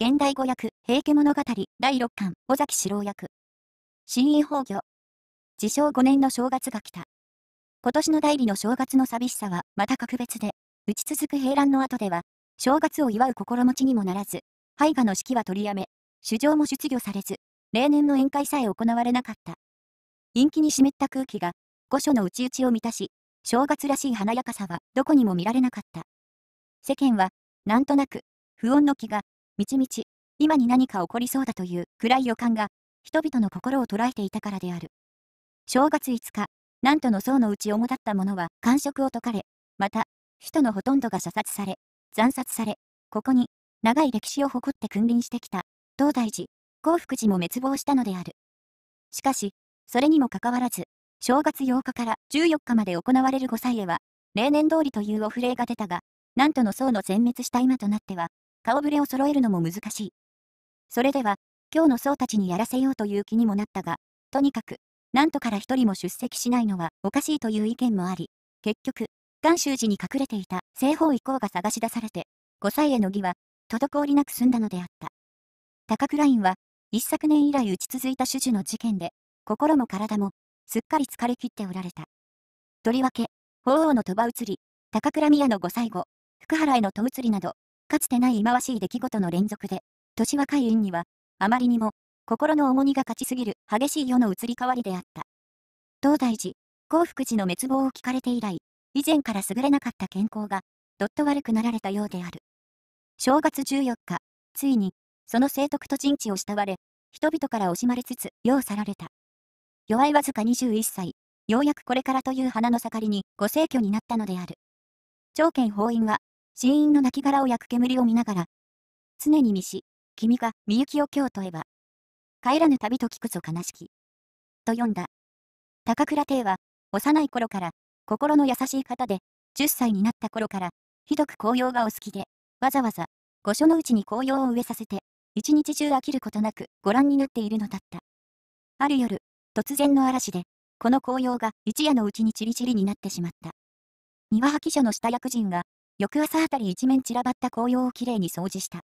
現代語訳、平家物語、第6巻、尾崎四郎役。新英宝魚。自称5年の正月が来た。今年の代理の正月の寂しさは、また格別で、打ち続く平乱の後では、正月を祝う心持ちにもならず、絵画の式は取りやめ、主上も出御されず、例年の宴会さえ行われなかった。陰気に湿った空気が、御所の内々を満たし、正月らしい華やかさはどこにも見られなかった。世間は、なんとなく、不穏の気がみちみち、今に何か起こりそうだという暗い予感が、人々の心を捉えていたからである。正月5日、なんとの僧のうち主だった者は感触を解かれ、また、人のほとんどが射殺され、惨殺され、ここに、長い歴史を誇って君臨してきた、東大寺、興福寺も滅亡したのである。しかし、それにもかかわらず、正月8日から14日まで行われる5歳へは、例年通りというお触れが出たが、なんとの僧の全滅した今となっては、顔ぶれを揃えるのも難しい。それでは、今日の僧たちにやらせようという気にもなったが、とにかく、なんとから一人も出席しないのはおかしいという意見もあり、結局、元州寺に隠れていた西方以降が探し出されて、5歳への儀は、滞りなく済んだのであった。高倉院は、一昨年以来打ち続いた種々の事件で、心も体も、すっかり疲れきっておられた。とりわけ、法凰の鳥羽移り、高倉宮のご最後、福原への戸移りなど、かつてない忌まわしい出来事の連続で、年若い院には、あまりにも、心の重荷が勝ちすぎる激しい世の移り変わりであった。東大寺、興福寺の滅亡を聞かれて以来、以前から優れなかった健康が、どっと悪くなられたようである。正月14日、ついに、その聖徳と陣地を慕われ、人々から惜しまれつつ、世を去られた。弱いわずか21歳、ようやくこれからという花の盛りにご逝去になったのである。長剣法院は、死因の亡骸を焼く煙を見ながら、常に見し、君がみゆきを今日問えば、帰らぬ旅と聞くぞ悲しき。と読んだ。高倉帝は、幼い頃から、心の優しい方で、10歳になった頃から、ひどく紅葉がお好きで、わざわざ、御所のうちに紅葉を植えさせて、一日中飽きることなくご覧になっているのだった。ある夜、突然の嵐で、この紅葉が一夜のうちにちりちりになってしまった。庭破棄者の下役人が翌朝あたり一面散らばった紅葉をきれいに掃除した。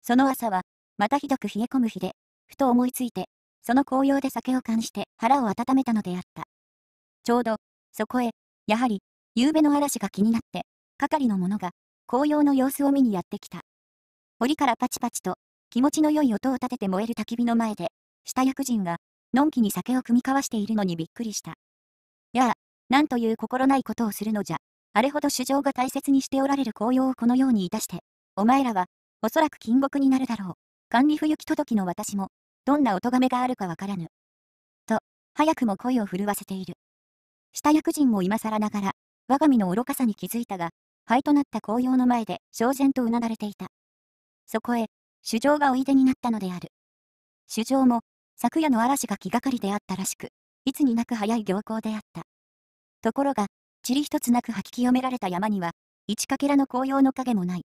その朝は、またひどく冷え込む日で、ふと思いついて、その紅葉で酒を燗して腹を温めたのであった。ちょうど、そこへ、やはり、夕べの嵐が気になって、係の者が、紅葉の様子を見にやってきた。檻からパチパチと、気持ちの良い音を立てて燃える焚き火の前で、下役人が、のんきに酒を酌み交わしているのにびっくりした。やあ、なんという心ないことをするのじゃ。あれほど主情が大切にしておられる紅葉をこのようにいたして、お前らは、おそらく金獄になるだろう。管理不行き届きの私も、どんなお咎めがあるかわからぬ。と、早くも声を震わせている。下役人も今更ながら、我が身の愚かさに気づいたが、灰となった紅葉の前で、焦然とうなだれていた。そこへ、主情がおいでになったのである。主情も、昨夜の嵐が気がかりであったらしく、いつになく早い行行であった。ところが、塵一つなく吐き清められた山には、一かけらの紅葉の影もない。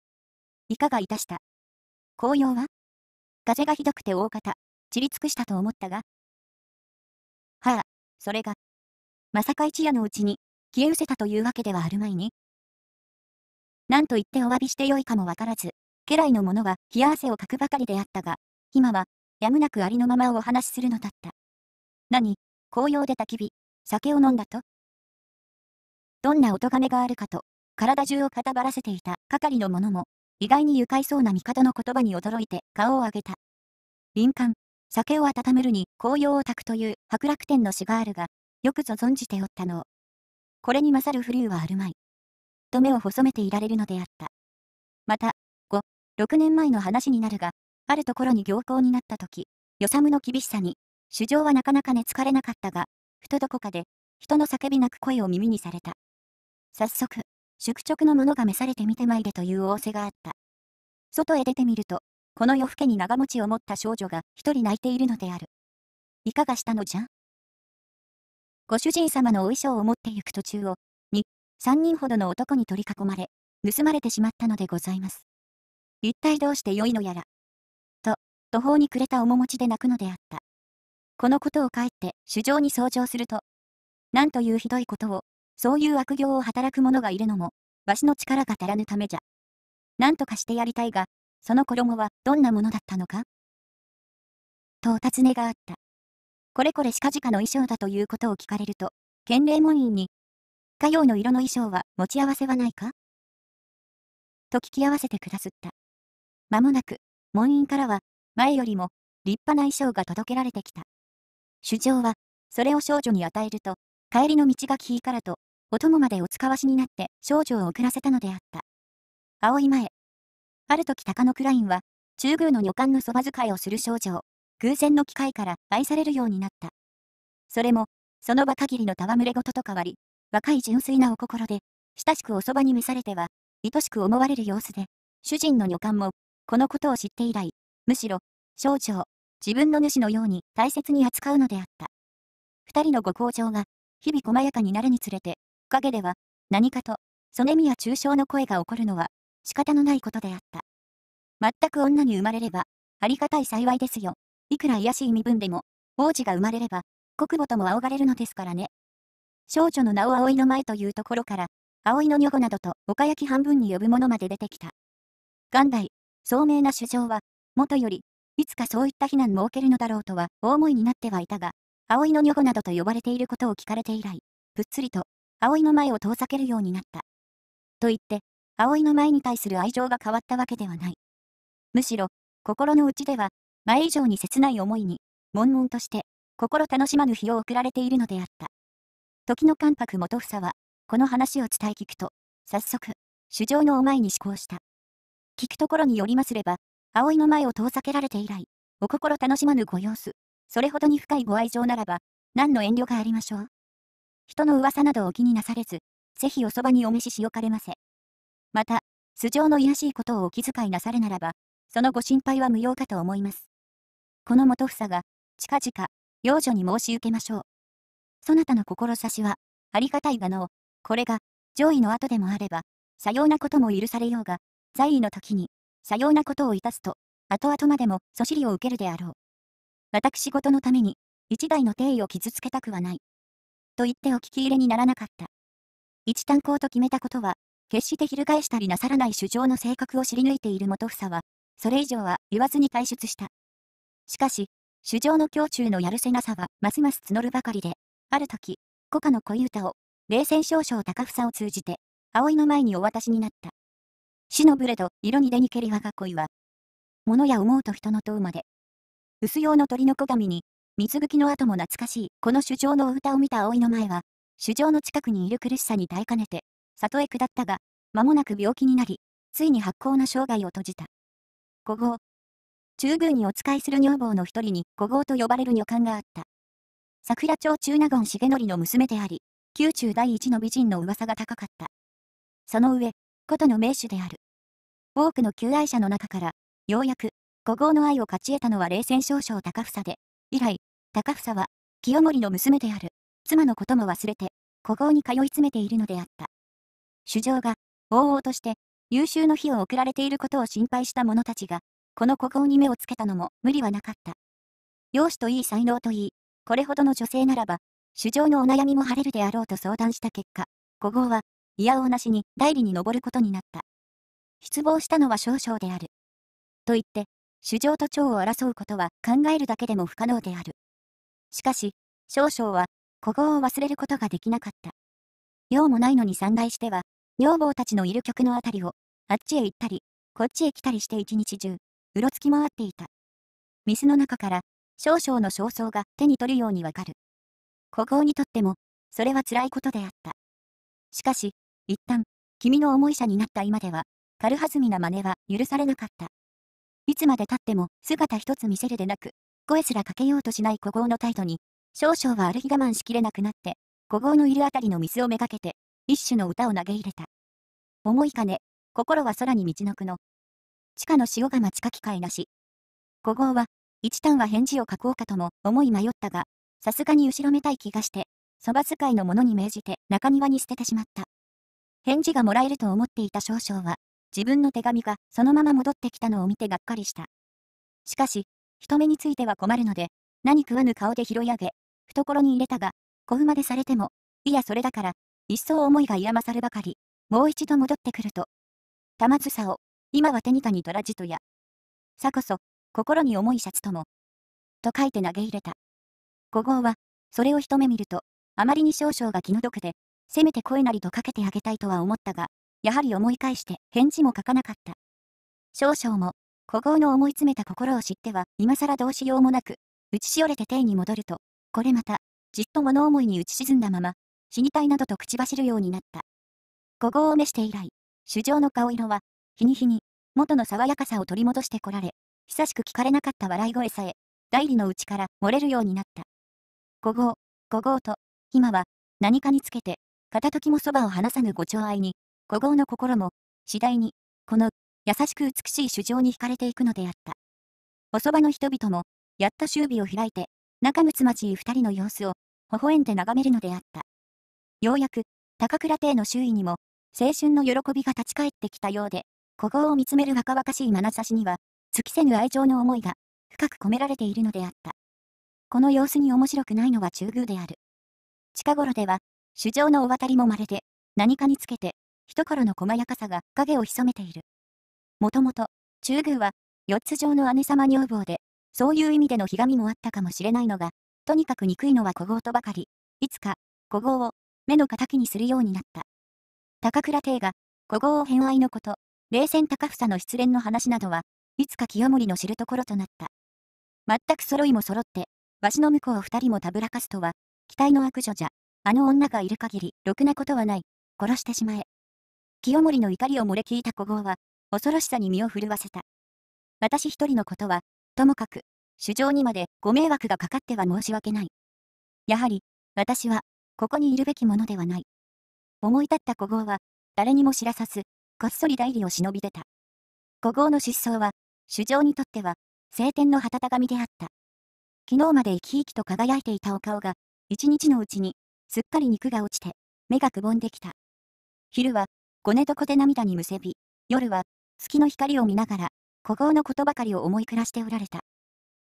いかがいたした。紅葉は風がひどくて大方、散り尽くしたと思ったが。はあ、それが。まさか一夜のうちに、消え失せたというわけではあるまいに。なんと言ってお詫びしてよいかもわからず、家来の者は冷や汗をかくばかりであったが、今は、やむなくありのままをお話しするのだった。何、紅葉で焚き火、酒を飲んだとどんなお咎めがあるかと、体中をかたばらせていた係の者も、意外に愉快そうな味方の言葉に驚いて顔を上げた。敏感、酒を温めるに紅葉を焚くという白楽天の詩があるが、よくぞ存じておったのを。これに勝る不流はあるまい。と目を細めていられるのであった。また、5、6年前の話になるが、あるところに行幸になった時、与さむの厳しさに、主情はなかなか寝つかれなかったが、ふとどこかで、人の叫びなく声を耳にされた。早速、宿直の者が召されてみてまいれという仰せがあった。外へ出てみると、この夜更けに長持ちを持った少女が一人泣いているのである。いかがしたのじゃご主人様のお衣装を持って行く途中を、に、三人ほどの男に取り囲まれ、盗まれてしまったのでございます。一体どうしてよいのやら。と、途方に暮れた面持ちで泣くのであった。このことをえって、主上に相乗すると、なんというひどいことを、そういう悪行を働く者がいるのも、わしの力が足らぬためじゃ。なんとかしてやりたいが、その衣はどんなものだったのかとお尋ねがあった。これこれしかじかの衣装だということを聞かれると、建礼門院に、火曜の色の衣装は持ち合わせはないかと聞き合わせてくだすった。間もなく、門院からは、前よりも、立派な衣装が届けられてきた。主将は、それを少女に与えると、帰りの道が聞いからと、お供までお使わしになって少女を遅らせたのであった。葵前。ある時高野クラインは、中宮の女官のそば使いをする少女を、偶然の機会から愛されるようになった。それも、その場限りの戯れ事と変わり、若い純粋なお心で、親しくおそばに召されては、愛しく思われる様子で、主人の女官も、このことを知って以来、むしろ、少女を、自分の主のように大切に扱うのであった。二人のご向上が、日々細やかになるにつれて、陰では、何かと、曽根宮や中傷の声が起こるのは、仕方のないことであった。全く女に生まれれば、ありがたい幸いですよ。いくら卑しい身分でも、王子が生まれれば、国母とも仰がれるのですからね。少女の名を葵の前というところから、葵の女子などと岡焼き半分に呼ぶものまで出てきた。元来、聡明な主将は、元より、いつかそういった非難も受けるのだろうとは、大思いになってはいたが、葵の女子などと呼ばれていることを聞かれて以来、ぷっつりと葵の前を遠ざけるようになった。と言って、葵の前に対する愛情が変わったわけではない。むしろ、心の内では、前以上に切ない思いに、悶々として、心楽しまぬ日を送られているのであった。時の関白元房は、この話を伝え聞くと、早速、主上のお前に思考した。聞くところによりますれば、葵の前を遠ざけられて以来、お心楽しまぬご様子、それほどに深いご愛情ならば、何の遠慮がありましょう。人の噂などお気になされず、ぜひおそばにお召ししおかれませ。また、素性の卑しいことをお気遣いなさるならば、そのご心配は無用かと思います。この元房が、近々、養女に申し受けましょう。そなたの志は、ありがたいがのう、これが、上位の後でもあれば、さようなことも許されようが、在位の時に、さようなことをいたすと、後々までも、そしりを受けるであろう。私事のために、一代の定位を傷つけたくはない。と言ってお聞き入れにならなかった。一単行と決めたことは、決して翻したりなさらない主張の性格を知り抜いている元房は、それ以上は言わずに退出した。しかし、主張の胸中のやるせなさはますます募るばかりで、ある時、古家の恋歌を、冷戦少々高房を通じて、葵の前にお渡しになった。死のブレド、色に出にけり我が恋は、物や思うと人の塔まで。薄用の鳥の子神に、水拭きの後も懐かしい、この主張のお歌を見た葵の前は、主張の近くにいる苦しさに耐えかねて、里へ下ったが、間もなく病気になり、ついに発行の生涯を閉じた。五号。中宮にお仕えする女房の一人に五号と呼ばれる女官があった。桜町中納言重則の娘であり、宮中第一の美人の噂が高かった。その上、琴の名手である。多くの求愛者の中から、ようやく、五号の愛を勝ち得たのは冷戦少将高房で、以来、高房は、清盛の娘である、妻のことも忘れて、古豪に通い詰めているのであった。主上が、王々として、優秀の日を送られていることを心配した者たちが、この古豪に目をつけたのも無理はなかった。容姿といい才能といい、これほどの女性ならば、主上のお悩みも晴れるであろうと相談した結果、古豪は、嫌おなしに代理に上ることになった。失望したのは少々である。と言って、主上と長を争うことは考えるだけでも不可能である。しかし、少々は、古豪を忘れることができなかった。用もないのに散来しては、女房たちのいる曲のあたりを、あっちへ行ったり、こっちへ来たりして一日中、うろつき回っていた。水の中から、少々の焦燥が手に取るようにわかる。古豪にとっても、それは辛いことであった。しかし、一旦、君の思い者になった今では、軽はずみな真似は許されなかった。いつまでたっても姿一つ見せるでなく、声すらかけようとしない小豪の態度に、少々は歩き我慢しきれなくなって、小豪のいるあたりの水をめがけて、一種の歌を投げ入れた。思い金、心は空に道のくの。地下の潮が釜か。き機械なし。小豪は、一旦は返事を書こうかとも思い迷ったが、さすがに後ろめたい気がして、そば使いの者に命じて中庭に捨ててしまった。返事がもらえると思っていた少々は、自分の手紙がそのまま戻ってきたのを見てがっかりした。しかし、人目については困るので、何食わぬ顔で拾い上げ、懐に入れたが、小馬でされても、いやそれだから、一層思いが嫌まさるばかり、もう一度戻ってくると。玉津さを、今は手にかにとらじとや。さこそ、心に重いシャツとも。と書いて投げ入れた。五号は、それを一目見ると、あまりに少々が気の毒で、せめて声なりとかけてあげたいとは思ったが、やはり思い返して返事も書かなかった。少々も、古豪の思い詰めた心を知っては、今更どうしようもなく、打ちしおれて邸に戻ると、これまた、じっと物思いに打ち沈んだまま、死にたいなどと口走るようになった。古豪を召して以来、主上の顔色は、日に日に、元の爽やかさを取り戻してこられ、久しく聞かれなかった笑い声さえ、代理のうちから漏れるようになった。古豪、古豪と、今は、何かにつけて、片時もそばを離さぬご長愛に、古豪の心も、次第に、この、優しく美しい主情に惹かれていくのであった。おそばの人々も、やっと周日を開いて、仲睦まじい二人の様子を、微笑んで眺めるのであった。ようやく、高倉邸の周囲にも、青春の喜びが立ち返ってきたようで、古豪を見つめる若々しい眼差しには、尽きせぬ愛情の思いが、深く込められているのであった。この様子に面白くないのは中宮である。近頃では、主情のお渡りもまれで、何かにつけて、一頃の細やかさが影を潜めている。もともと、中宮は、四つ上の姉様女房で、そういう意味でのひがみもあったかもしれないのが、とにかく憎いのは小豪とばかり、いつか、小豪を、目の敵にするようになった。高倉帝が、小豪を偏愛のこと、冷戦高房の失恋の話などは、いつか清盛の知るところとなった。全く揃いも揃って、わしの向こう二人もたぶらかすとは、期待の悪女じゃ、あの女がいる限り、ろくなことはない、殺してしまえ。清盛の怒りを漏れ聞いた小豪は、恐ろしさに身を震わせた。私一人のことは、ともかく、主張にまでご迷惑がかかっては申し訳ない。やはり、私は、ここにいるべきものではない。思い立った古豪は、誰にも知らさず、こっそり代理を忍び出た。古豪の失踪は、主上にとっては、晴天の旗たがみであった。昨日まで生き生きと輝いていたお顔が、一日のうちに、すっかり肉が落ちて、目がくぼんできた。昼は、ご寝床で涙にむせび、夜は、月の光を見ながら、古豪のことばかりを思い暮らしておられた。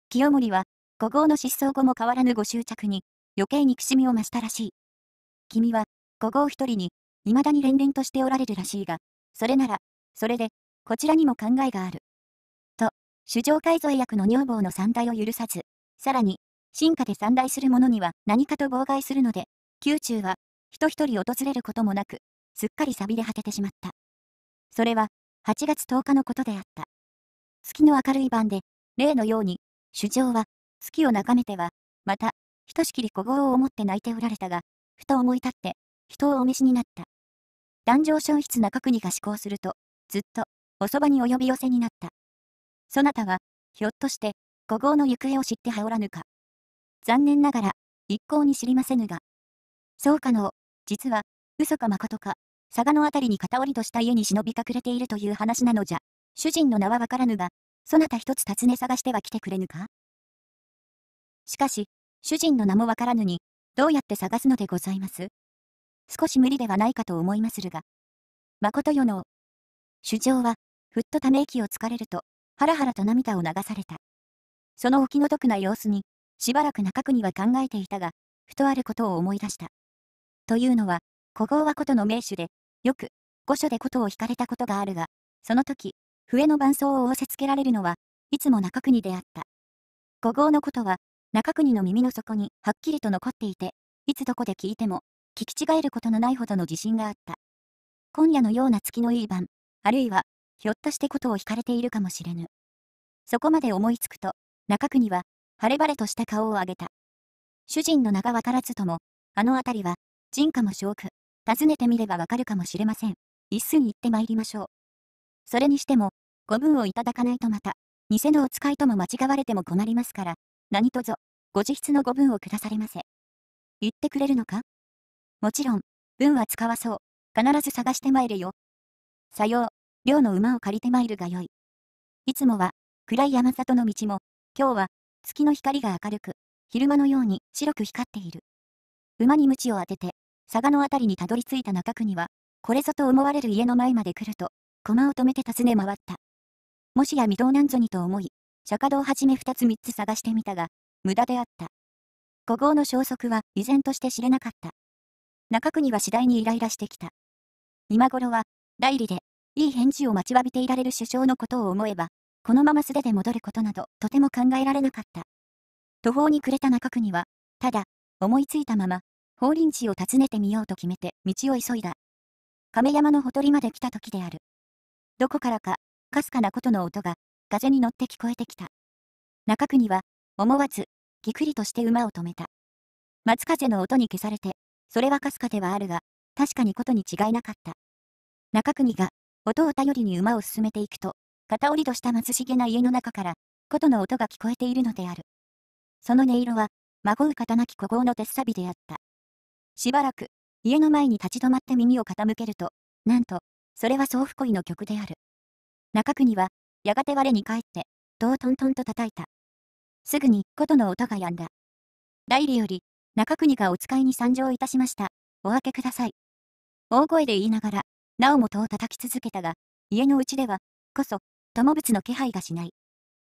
清盛は、古豪の失踪後も変わらぬご執着に、余計憎しみを増したらしい。君は、古豪一人に、未だに連々としておられるらしいが、それなら、それで、こちらにも考えがある。と、主上改造役の女房の三大を許さず、さらに、進化で三大する者には何かと妨害するので、宮中は、人一人訪れることもなく、すっかり錆びれ果ててしまった。それは、8月10日のことであった。月の明るい晩で、例のように、主将は、月を眺めては、また、ひとしきり小豪を思って泣いておられたが、ふと思い立って、人をお召しになった。壇上消失中国が思考すると、ずっと、おそばにお呼び寄せになった。そなたは、ひょっとして、小豪の行方を知ってはおらぬか。残念ながら、一向に知りませぬが。そうかの、実は、嘘か誠か、佐賀の辺りに片折りとした家に忍び隠れているという話なのじゃ。主人の名はわからぬが、そなた一つ尋ね探しては来てくれぬかしかし、主人の名もわからぬに、どうやって探すのでございます少し無理ではないかと思いまするが。誠よの、主張は、ふっとため息をつかれると、はらはらと涙を流された。そのお気の毒な様子に、しばらく中区には考えていたが、ふとあることを思い出した。というのは、古豪はことの名手で、よく、御所で琴を弾かれたことがあるが、その時、笛の伴奏を仰せつけられるのは、いつも中国であった。五号のことは、中国の耳の底にはっきりと残っていて、いつどこで聞いても、聞き違えることのないほどの自信があった。今夜のような月のいい晩、あるいは、ひょっとしてことを惹かれているかもしれぬ。そこまで思いつくと、中国は、晴れ晴れとした顔を上げた。主人の名がわからずとも、あの辺りは、人家も小区、尋ねてみればわかるかもしれません。一寸行って参りましょう。それにしても、ご分をいただかないとまた、偽のお使いとも間違われても困りますから、何とぞ、ご自筆のご分をくだされませ。言ってくれるのかもちろん、分は使わそう。必ず探して参るよ。さよう、寮の馬を借りて参るがよい。いつもは、暗い山里の道も、今日は、月の光が明るく、昼間のように白く光っている。馬に鞭を当てて、佐賀の辺りにたどり着いた中国は、これぞと思われる家の前まで来ると、駒を止めて訪ね回った。もしや未踏なんぞにと思い、釈迦堂はじめ二つ三つ探してみたが、無駄であった。古豪の消息は依然として知れなかった。中国は次第にイライラしてきた。今頃は、代理で、いい返事を待ちわびていられる首相のことを思えば、このまま素手で戻ることなど、とても考えられなかった。途方に暮れた中国は、ただ、思いついたまま、法輪寺を訪ねてみようと決めて道を急いだ。亀山のほとりまで来た時である。どこからか、かすかなことの音が、風に乗って聞こえてきた。中国は、思わず、ぎくりとして馬を止めた。松風の音に消されて、それはかすかではあるが、確かにことに違いなかった。中国が、音を頼りに馬を進めていくと、片折りとした貧しげな家の中から、ことの音が聞こえているのである。その音色は、孫う方なき古豪の鉄錆であった。しばらく、家の前に立ち止まって耳を傾けると、なんと、それは総不恋の曲である。中区には、やがて我に返って、戸をトントンと叩いた。すぐに、琴の音が止んだ。代理より、中国がお使いに参上いたしました。お開けください。大声で言いながら、なおも戸を叩き続けたが、家のうちでは、こそ、友物の気配がしない。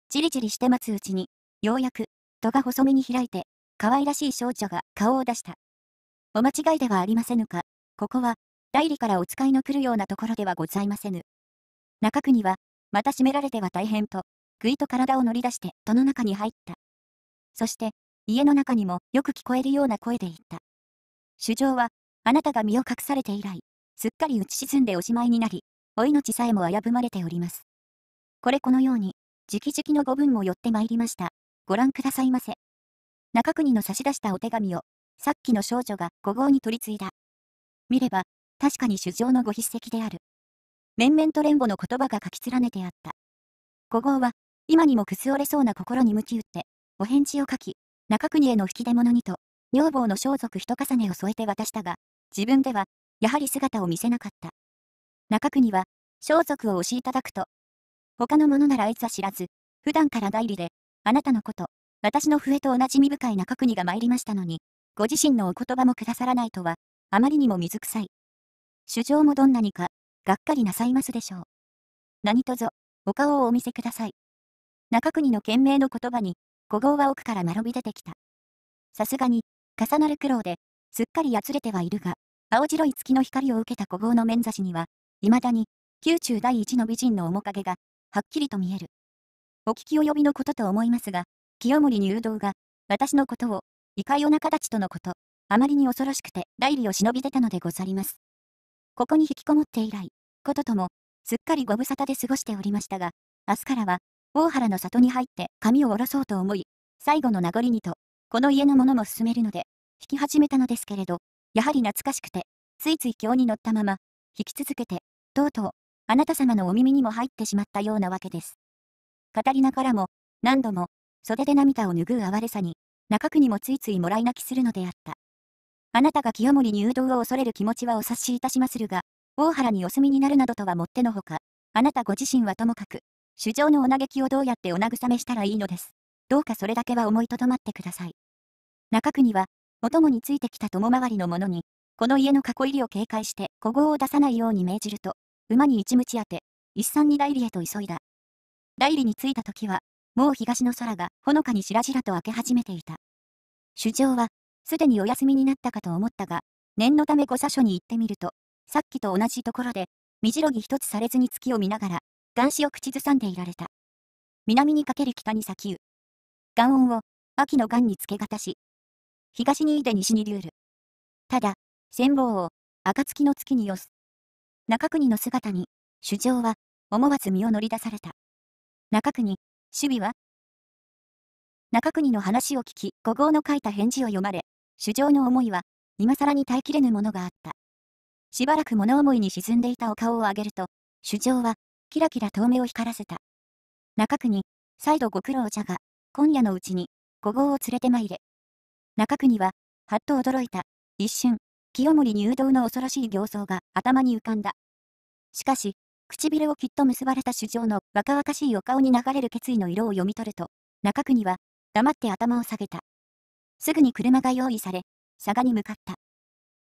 チリチリして待つうちに、ようやく、戸が細めに開いて、可愛らしい少女が顔を出した。お間違いではありませぬか。ここは、代理からお使いの来るようなところではございませぬ。中国は、また閉められては大変と、ぐいと体を乗り出して、戸の中に入った。そして、家の中にもよく聞こえるような声で言った。主上は、あなたが身を隠されて以来、すっかり打ち沈んでおしまいになり、お命さえも危ぶまれております。これこのように、直々のご分も寄ってまいりました。ご覧くださいませ。中国の差し出したお手紙をさっきの少女が5号に取り継いだ。見れば、確かに主上のご筆跡である。面々と連母の言葉が書き連ねてあった。5号は、今にもくす折れそうな心に向き打って、お返事を書き、中国への引き出物にと、女房の装束一重ねを添えて渡したが、自分では、やはり姿を見せなかった。中国は、装束を押しいただくと、他の者ならあいつは知らず、普段から代理で、あなたのこと、私の笛と同じ身深い中国が参りましたのに、ご自身のお言葉もくださらないとは、あまりにも水臭い。主張もどんなにか、がっかりなさいますでしょう。何とぞ、お顔をお見せください。中国の賢明の言葉に、小号は奥からまろび出てきた。さすがに、重なる苦労で、すっかりやつれてはいるが、青白い月の光を受けた古豪の面差しには、いまだに、宮中第一の美人の面影が、はっきりと見える。お聞き及びのことと思いますが、清盛入道が、私のことを、いかようなとのこと、あまりに恐ろしくて代理を忍び出たのでござります。ここに引きこもって以来、こととも、すっかりご無沙汰で過ごしておりましたが、明日からは、大原の里に入って髪を下ろそうと思い、最後の名残にと、この家のものも進めるので、引き始めたのですけれど、やはり懐かしくて、ついつい今日に乗ったまま、引き続けて、とうとう、あなた様のお耳にも入ってしまったようなわけです。カタリナからも、何度も、袖で涙を拭う哀れさに、中区にもついついもらい泣きするのであった。あなたが清盛に誘導を恐れる気持ちはお察しいたしまするが、大原にお住みになるなどとはもってのほか、あなたご自身はともかく、主上のお嘆きをどうやってお慰めしたらいいのです。どうかそれだけは思いとどまってください。中区には、お供についてきた友回りの者に、この家の囲いりを警戒して小号を出さないように命じると、馬に一鞭当て、一三に代理へと急いだ。代理に着いた時は、もう東の空がほのかにしらじらと明け始めていた。主張は、すでにお休みになったかと思ったが、念のため御座所に行ってみると、さっきと同じところで、みじろぎ一つされずに月を見ながら、岩子を口ずさんでいられた。南にかける北に咲き岩音を、秋の岩につけがたし、東にいで西に流る。ただ、戦望を、暁の月によす。中国の姿に、主張は、思わず身を乗り出された。中国、守備は中国の話を聞き、五号の書いた返事を読まれ、主情の思いは、今更に耐えきれぬものがあった。しばらく物思いに沈んでいたお顔を上げると、主情は、キラキラ遠目を光らせた。中国、再度ご苦労じゃが、今夜のうちに、5号を連れてまいれ。中国は、はっと驚いた。一瞬、清盛入道の恐ろしい形相が頭に浮かんだ。しかし、唇をきっと結ばれた主情の若々しいお顔に流れる決意の色を読み取ると、中国は黙って頭を下げた。すぐに車が用意され、佐賀に向かった。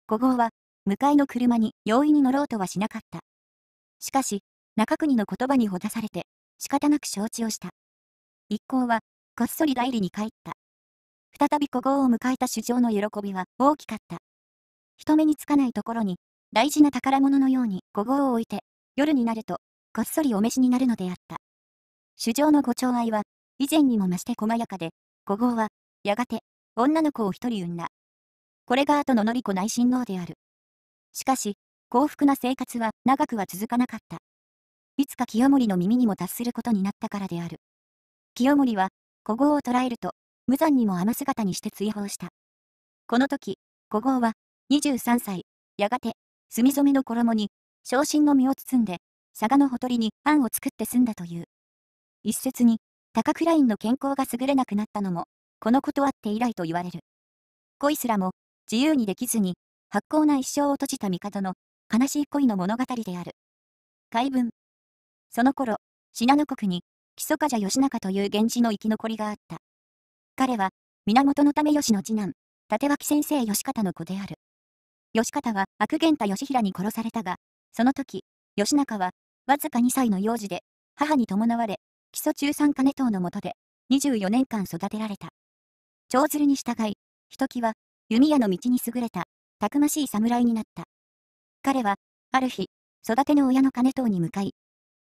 小号は、向かいの車に容易に乗ろうとはしなかった。しかし、中国の言葉にほだされて、仕方なく承知をした。一行は、こっそり代理に帰った。再び5号を迎えた主情の喜びは大きかった。人目につかないところに、大事な宝物のように5号を置いて、夜になると、こっそりお召しになるのであった。主上のご寵愛は、以前にも増して細やかで、五号は、やがて、女の子を一人産んだ。これが後の典子内親王である。しかし、幸福な生活は長くは続かなかった。いつか清盛の耳にも達することになったからである。清盛は、小豪を捕らえると、無残にも雨姿にして追放した。この時、小豪は、23歳、やがて、墨染めの衣に、昇進の身を包んで、佐賀のほとりにパンを作って済んだという。一説に、高倉院の健康が優れなくなったのも、このことあって以来と言われる。恋すらも、自由にできずに、発酵な一生を閉じた帝の、悲しい恋の物語である。怪文。その頃、信濃国に、木曽梶義仲という源氏の生き残りがあった。彼は、源め義の次男、立脇先生義方の子である。義方は悪源太義平に殺されたが、その時、吉中は、わずか2歳の幼児で、母に伴われ、基礎中産金等のもとで、24年間育てられた。長鶴に従い、ひときわ、弓矢の道に優れた、たくましい侍になった。彼は、ある日、育ての親の金等に向かい、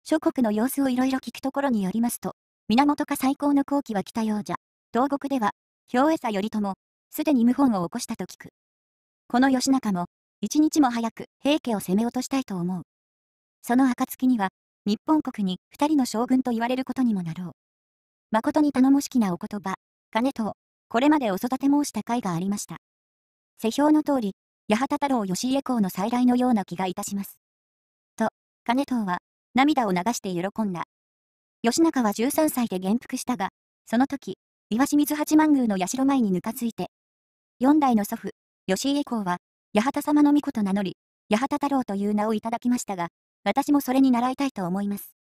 諸国の様子をいろいろ聞くところによりますと、源か最高の好機は来たようじゃ、東国では、兵衛佐頼朝、すでに謀反を起こしたと聞く。この義仲も、一日も早く平家を攻め落としたいと思う。その暁には、日本国に二人の将軍と言われることにもなろう。誠に頼もしきなお言葉、金と、これまでお育て申した甲斐がありました。世評の通り、八幡太郎義家公の再来のような気がいたします。と、金藤は、涙を流して喜んだ。義仲は13歳で元服したが、その時、岩清水八幡宮の社前にぬかついて、4代の祖父、吉家公は、八幡様の御子と名乗り、八幡太郎という名をいただきましたが、私もそれに習いたいと思います。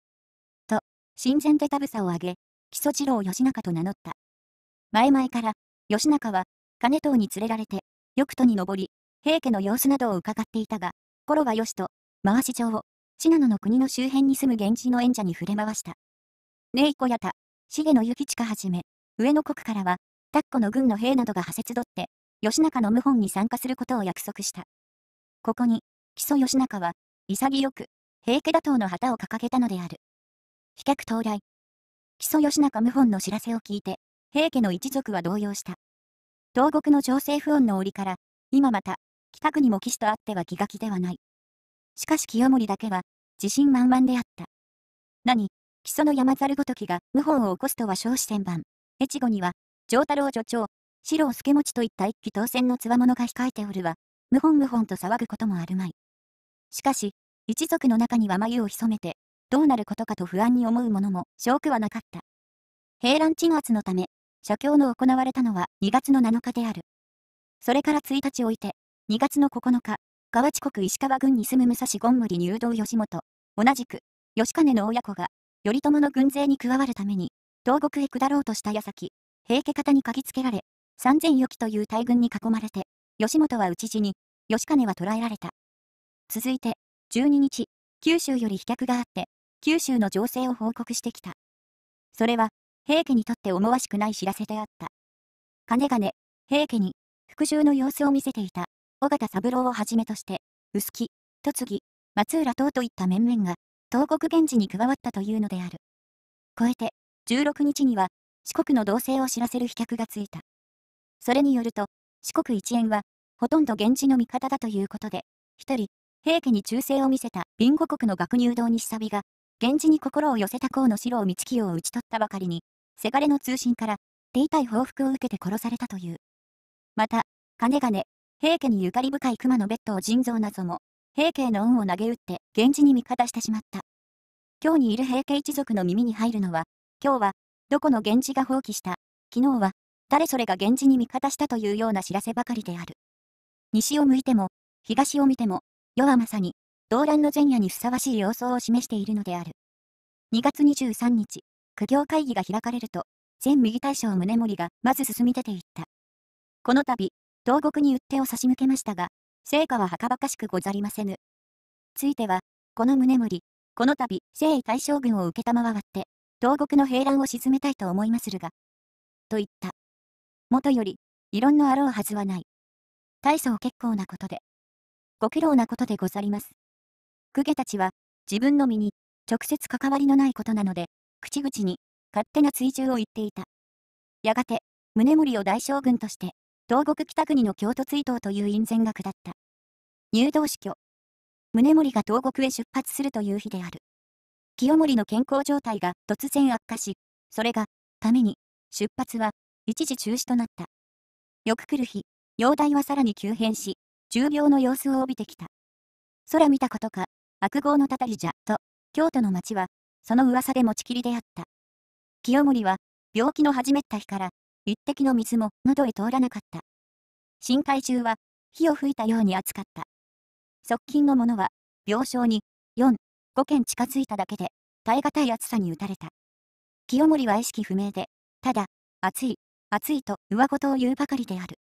と、神前で田草を挙げ、木曽次郎義仲と名乗った。前々から、義仲は、金藤に連れられて、翌都に登り、平家の様子などを伺っていたが、頃は義と、回し城を、信濃の国の周辺に住む源氏の縁者に触れ回した。寧子やた、重野幸近はじめ、上野国からは、田子の軍の兵などが派切取って、吉中の謀反に参加することを約束した。ここに、木曽義仲は、潔く、平家打倒の旗を掲げたのである。飛脚到来。木曽義仲謀反の知らせを聞いて、平家の一族は動揺した。東国の情勢不穏の折から、今また、北国も騎士とあっては気が気ではない。しかし清盛だけは、自信満々であった。何、木曽の山猿ごときが謀反を起こすとは少子千万。越後には、上太郎助長、白を助餅といった一期当選のつわものが控えておるは、無本無本と騒ぐこともあるまい。しかし、一族の中には眉を潜めて、どうなることかと不安に思う者も証拠はなかった。平乱鎮圧のため、写経の行われたのは2月の7日である。それから1日置いて、2月の9日、河内国石川郡に住む武蔵権森入道義元、同じく、義金の親子が、頼朝の軍勢に加わるために、東国へ下ろうとした矢先、平家方に嗅ぎつけられ、三千余騎という大軍に囲まれて、吉本は討ち死に、吉金は捕らえられた。続いて、12日、九州より飛脚があって、九州の情勢を報告してきた。それは、平家にとって思わしくない知らせであった。金ね。平家に、服従の様子を見せていた、尾形三郎をはじめとして、臼木、戸次、松浦等といった面々が、東国源氏に加わったというのである。超えて、16日には、四国の動静を知らせる飛脚がついた。それによると、四国一円は、ほとんど源氏の味方だということで、一人、平家に忠誠を見せた貧乏国の学入道に久美が、源氏に心を寄せた河野四郎道清を討ち取ったばかりに、せがれの通信から、手痛い報復を受けて殺されたという。また、金金、平家にゆかり深い熊野別当人造謎も、平家への恩を投げ打って、源氏に味方してしまった。今日にいる平家一族の耳に入るのは、今日は、どこの源氏が放棄した、昨日は、誰それが源氏に味方したというような知らせばかりである。西を向いても、東を見ても、世はまさに、動乱の前夜にふさわしい様相を示しているのである。2月23日、苦行会議が開かれると、前右大将宗盛がまず進み出ていった。この度、東国にってを差し向けましたが、成果ははかばかしくござりませぬ。ついては、この宗盛、この度、征夷大将軍を承って、東国の平乱を鎮めたいと思いまするが、と言った。もとより、異論のあろうはずはない。大層結構なことで。ご苦労なことでござります。公家たちは、自分の身に、直接関わりのないことなので、口々に、勝手な追従を言っていた。やがて、宗盛を大将軍として、東国北国の京都追悼という院宣が下った。入道死去。宗盛が東国へ出発するという日である。清盛の健康状態が突然悪化し、それが、ために、出発は一時中止となった。翌来る日、容体はさらに急変し、重病の様子を帯びてきた。空見たことか、悪号のたたりじゃ、と、京都の町は、その噂で持ちきりであった。清盛は、病気の始めった日から、一滴の水も喉へ通らなかった。深海中は、火を吹いたように暑かった。側近の者は、病床に、4、5軒近づいただけで、耐え難い暑さに打たれた。清盛は意識不明で、ただ、暑い、暑いと上とを言うばかりである。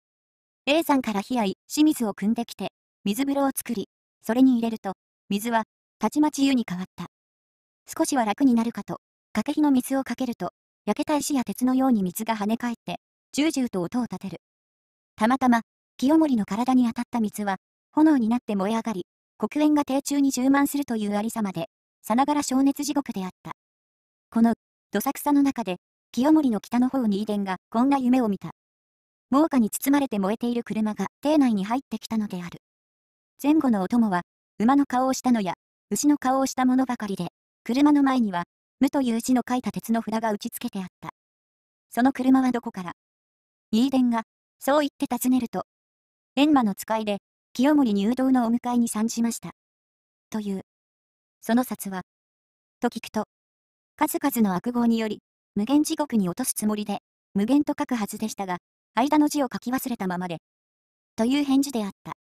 A さんから冷やい、清水を汲んできて、水風呂を作り、それに入れると、水は、たちまち湯に変わった。少しは楽になるかと、かけ火の水をかけると、焼けた石や鉄のように水が跳ね返って、じゅうじゅうと音を立てる。たまたま、清盛の体に当たった水は、炎になって燃え上がり、黒煙が低中に充満するというありさまで、さながら消熱地獄であった。この、どさくさの中で、清盛の北の方に遺伝が、こんな夢を見た。猛火に包まれて燃えている車が、邸内に入ってきたのである。前後のお供は、馬の顔をしたのや、牛の顔をしたものばかりで、車の前には、無という字の書いた鉄の札が打ちつけてあった。その車はどこから。遺伝が、そう言って尋ねると、閻魔の使いで、清盛入道のお迎えに参じました。という。その札は、と聞くと、数々の悪号により、無限地獄に落とすつもりで、無限と書くはずでしたが、間の字を書き忘れたままで。という返事であった。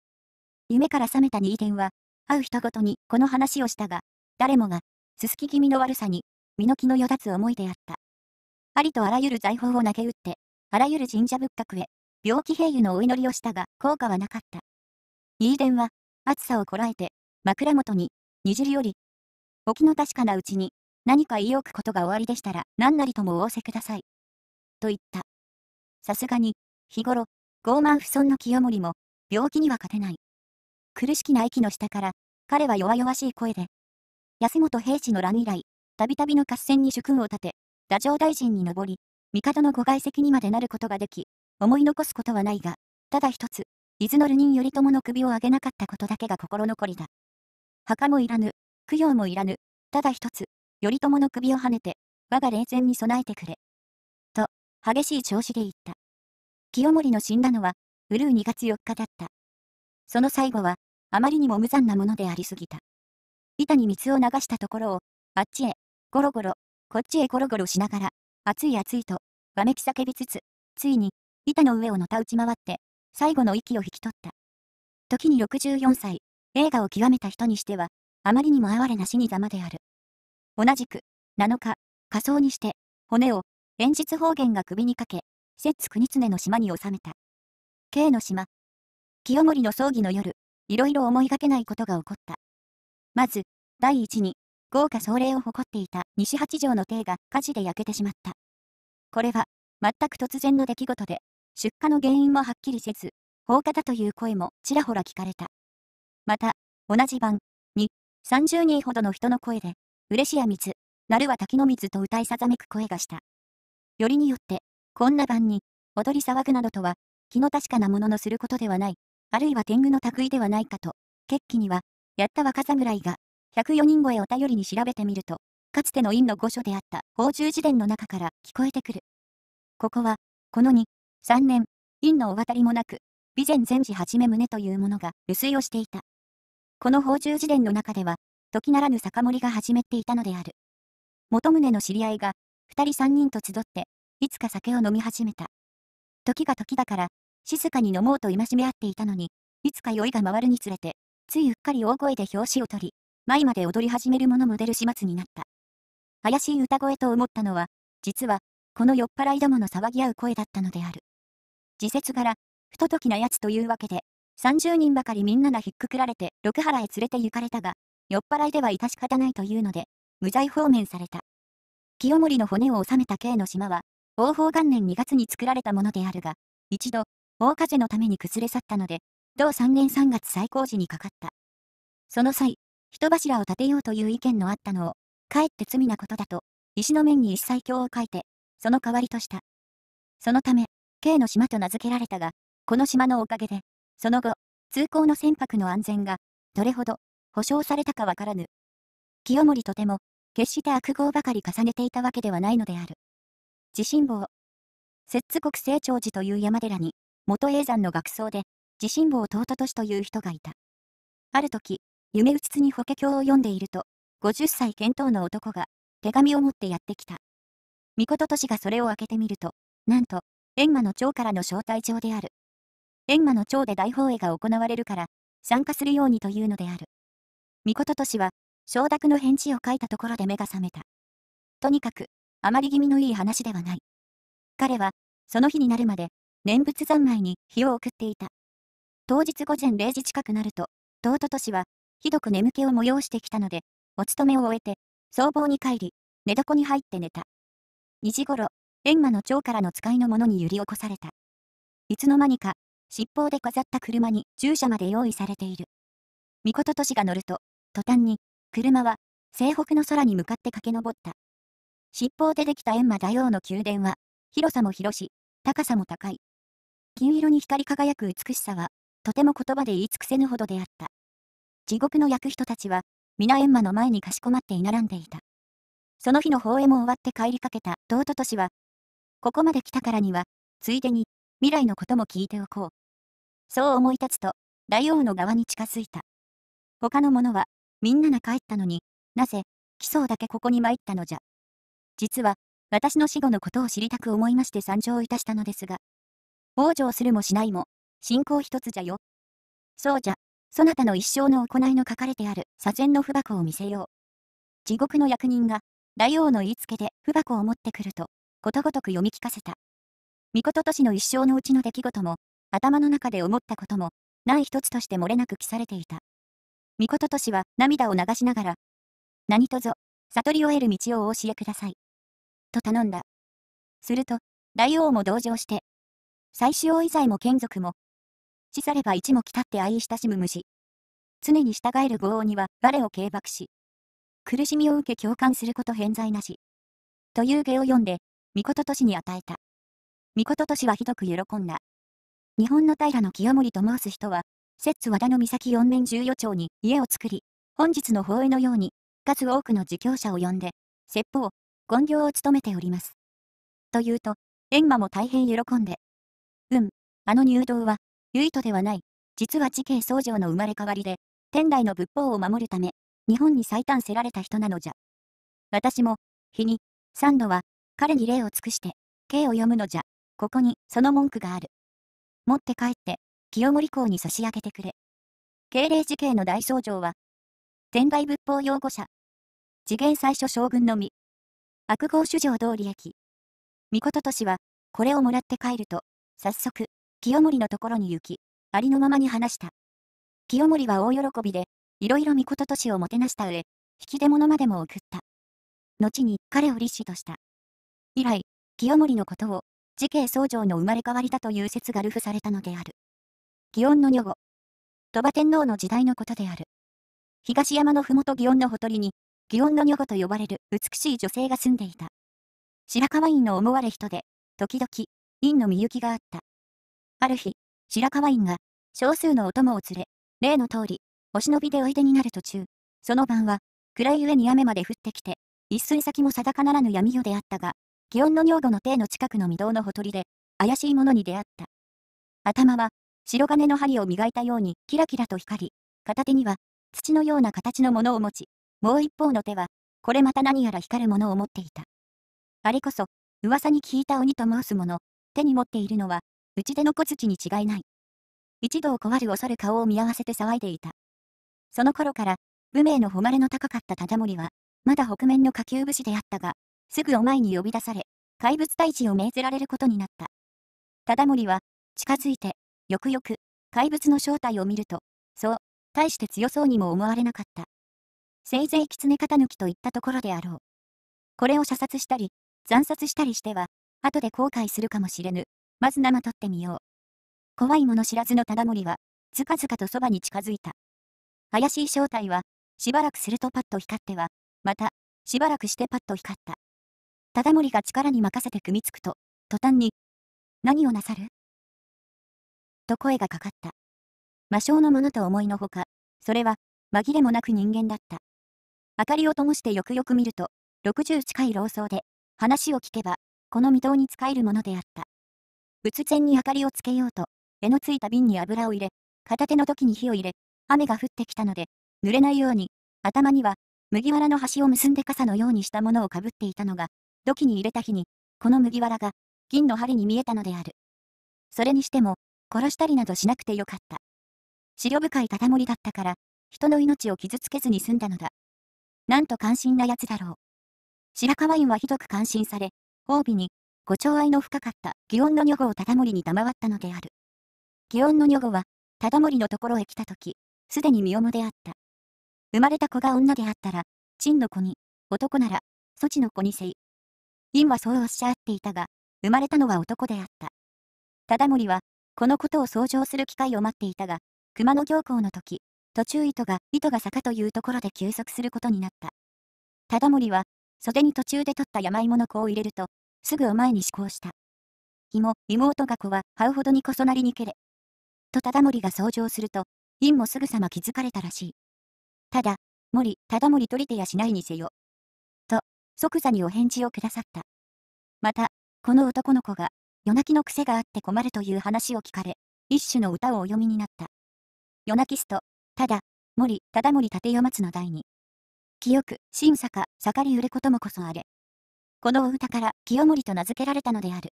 夢から覚めた二点は、会う人ごとにこの話をしたが、誰もが、すすき気味の悪さに、身の気のよだつ思いであった。ありとあらゆる財宝を投げ打って、あらゆる神社仏閣へ、病気平癒のお祈りをしたが、効果はなかった。飯伝は、暑さをこらえて、枕元に、にじりより、沖の確かなうちに、何か言い置くことがおありでしたら、何なりともお仰せください。と言った。さすがに、日頃、傲慢不尊の清盛も、病気には勝てない。苦しきな息の下から、彼は弱々しい声で、安本平氏の乱以来、たびたびの合戦に主君を立て、太政大臣に上り、帝の御外席にまでなることができ、思い残すことはないが、ただ一つ、伊豆の流人頼朝の首を上げなかったことだけが心残りだ。墓もいらぬ、供養もいらぬ、ただ一つ、頼朝の首をはねて、我が冷戦に備えてくれ。と、激しい調子で言った。清盛の死んだのは、うるう2月4日だった。その最後は、あまりにも無残なものでありすぎた。板に水を流したところを、あっちへ、ゴロゴロ、こっちへゴロゴロしながら、熱い熱いと、わめき叫びつつ、ついに、板の上をのた打ち回って、最後の息を引き取った。時に64歳、映画を極めた人にしては、あまりにも哀れな死にざまである。同じく、7日、仮装にして、骨を、連日方言が首にかけ、摂津国常の島に収めた。K の島。清盛の葬儀の夜、いろいろ思いがけないことが起こった。まず、第一に、豪華壮麗を誇っていた西八条の邸が火事で焼けてしまった。これは、全く突然の出来事で、出火の原因もはっきりせず、放火だという声もちらほら聞かれた。また、同じ晩に、30人ほどの人の声で、嬉しや水、なるは滝の水と歌いさざめく声がした。よりによって、こんな晩に、踊り騒ぐなどとは、気の確かなもののすることではない、あるいは天狗の類ではないかと、決起には、やった若侍が、104人超えを頼りに調べてみると、かつての院の御所であった宝珠寺殿の中から聞こえてくる。ここは、この2、3年、院のお渡りもなく、備前禅師はじめ宗というものが留守をしていた。この宝珠寺殿の中では、時ならぬ酒盛りが始めていたのである。元宗の知り合いが、二人三人と集って、いつか酒を飲み始めた。時が時だから、静かに飲もうと戒め合っていたのに、いつか酔いが回るにつれて、ついうっかり大声で表紙を取り、前まで踊り始める者も出る始末になった。怪しい歌声と思ったのは、実は、この酔っ払いどもの騒ぎ合う声だったのである。自節柄、不届きなやつというわけで、三十人ばかりみんながひっくくられて六原へ連れて行かれたが、酔っ払いでは致し方ないというので、無罪放免された。清盛の骨を収めた刑の島は、王法元年2月に作られたものであるが、一度、大風のために崩れ去ったので、同3年3月再工事にかかった。その際、人柱を立てようという意見のあったのを、かえって罪なことだと、石の面に一切経を書いて、その代わりとした。そのため、刑の島と名付けられたが、この島のおかげで、その後、通行の船舶の安全が、どれほど保証されたかわからぬ。清盛とても、決して悪号ばかり重ねていたわけではないのである。地震坊。摂津国清長寺という山寺に、元永山の学僧で、地震坊尊しという人がいた。ある時、夢うつつに法華経を読んでいると、50歳見当の男が、手紙を持ってやってきた。御事としがそれを開けてみると、なんと、閻魔の長からの招待状である。閻魔の長で大法会が行われるから、参加するようにというのである。ミコトトは、承諾の返事を書いたところで目が覚めた。とにかく、あまり気味のいい話ではない。彼は、その日になるまで、念仏三昧に日を送っていた。当日午前0時近くなると、弟トシは、ひどく眠気を催してきたので、お勤めを終えて、僧帽に帰り、寝床に入って寝た。2時頃、閻魔の蝶からの使いの者に揺り起こされた。いつの間にか、尻尾で飾った車に従者まで用意されている。美琴トトが乗ると、途端に、車は、西北の空に向かって駆け上った。尻尾でできた閻魔大王の宮殿は、広さも広し、高さも高い。金色に光り輝く美しさは、とても言葉で言い尽くせぬほどであった。地獄の焼く人たちは、皆閻魔の前にかしこまって居並んでいた。その日の放映も終わって帰りかけた道都都市は、ここまで来たからには、ついでに、未来のことも聞いておこう。そう思い立つと、大王の側に近づいた。他の者は、みんなが帰ったのに、なぜ、奇想だけここに参ったのじゃ。実は、私の死後のことを知りたく思いまして参上いたしたのですが、往生するもしないも、信仰一つじゃよ。そうじゃ、そなたの一生の行いの書かれてある左遷の不箱を見せよう。地獄の役人が、大王の言いつけで不箱を持ってくると、ことごとく読み聞かせた。御事としの一生のうちの出来事も、頭の中で思ったことも、ない一つとして漏れなく記されていた。みこととしは涙を流しながら、何とぞ、悟りを得る道をお教えください。と頼んだ。すると、大王も同情して、最終王以外も眷属も、死されば一も来たって愛親しむ無事、常に従える豪王には我を軽爆し、苦しみを受け共感すること偏在なし。という下を読んで、みこととしに与えた。みこととしはひどく喜んだ。日本の平の清盛と申す人は、摂津和田の岬四面十余町に家を作り、本日の法映のように、数多くの自供者を呼んで、説法、権行を務めております。というと、閻魔も大変喜んで、うん、あの入道は、由意とではない、実は地形僧正の生まれ変わりで、天台の仏法を守るため、日本に最短せられた人なのじゃ。私も、日に、三度は、彼に礼を尽くして、経を読むのじゃ、ここにその文句がある。持って帰って、清盛公に差し上げてくれ。敬礼時件の大僧正は、天外仏法擁護者、次元最初将軍のみ、悪号主上同利益。御事としは、これをもらって帰ると、早速、清盛のところに行き、ありのままに話した。清盛は大喜びで、いろいろ御事としをもてなした上、引き出物までも送った。後に彼を立志とした。以来、清盛のことを、時慶僧正の生まれ変わりだという説が流布されたのである。祇園の女後。鳥羽天皇の時代のことである。東山の麓祇園のほとりに、祇園の女後と呼ばれる美しい女性が住んでいた。白河院の思われ人で、時々、院のみゆきがあった。ある日、白河院が、少数のお供を連れ、例の通り、お忍びでおいでになる途中、その晩は、暗い上に雨まで降ってきて、一寸先も定かならぬ闇夜であったが、祇園の女後の邸の近くの御堂のほとりで、怪しいものに出会った。頭は、白金の針を磨いたようにキラキラと光り、片手には土のような形のものを持ち、もう一方の手は、これまた何やら光るものを持っていた。あれこそ、噂に聞いた鬼と申すもの、手に持っているのは、うちでの小槌に違いない。一度を壊る恐る顔を見合わせて騒いでいた。その頃から、武名の誉れの高かった忠盛は、まだ北面の下級武士であったが、すぐお前に呼び出され、怪物退治を命ぜられることになった。忠盛は、近づいて、よくよく、怪物の正体を見ると、そう、大して強そうにも思われなかった。せいぜい狐肩抜きといったところであろう。これを射殺したり、惨殺したりしては、後で後悔するかもしれぬ。まず生取ってみよう。怖いもの知らずの忠盛は、ずかずかとそばに近づいた。怪しい正体は、しばらくするとパッと光っては、また、しばらくしてパッと光った。忠盛が力に任せて組みつくと、途端に、何をなさると声がかかった。魔性のものと思いのほか、それは、紛れもなく人間だった。明かりを灯してよくよく見ると、60近い老僧で、話を聞けば、この未踏に仕えるものであった。仏前に明かりをつけようと、柄のついた瓶に油を入れ、片手の時に火を入れ、雨が降ってきたので、濡れないように、頭には、麦わらの端を結んで傘のようにしたものをかぶっていたのが、土器に入れた日に、この麦わらが、銀の針に見えたのである。それにしても、殺したりなどしなくてよかった。資料深い盛だったから、人の命を傷つけずに済んだのだ。なんと関心な奴だろう。白河院はひどく感心され、褒美に、ご寵愛の深かった祇園の女房を忠盛に賜ったのである。祇園の女房は、忠盛のところへ来た時、すでに身重であった。生まれた子が女であったら、陳の子に、男なら、そちの子にせい。院はそうおっしゃっていたが、生まれたのは男であった。忠盛は、このことを想像する機会を待っていたが、熊野行幸の時、途中糸が、糸が坂というところで休息することになった。忠盛は、袖に途中で取った山芋の子を入れると、すぐお前に思考した。紐、妹が子は、這うほどにこそなりにけれ。と忠盛が想像すると、院もすぐさま気づかれたらしい。ただ、森、忠盛取りてやしないにせよ。と、即座にお返事をくださった。また、この男の子が、夜泣きの癖があって困るという話を聞かれ、一種の歌をお読みになった。夜泣きスト、ただ、森、ただ森立世松の第二。清く、新坂、盛り売れこともこそあれ。このお歌から、清盛と名付けられたのである。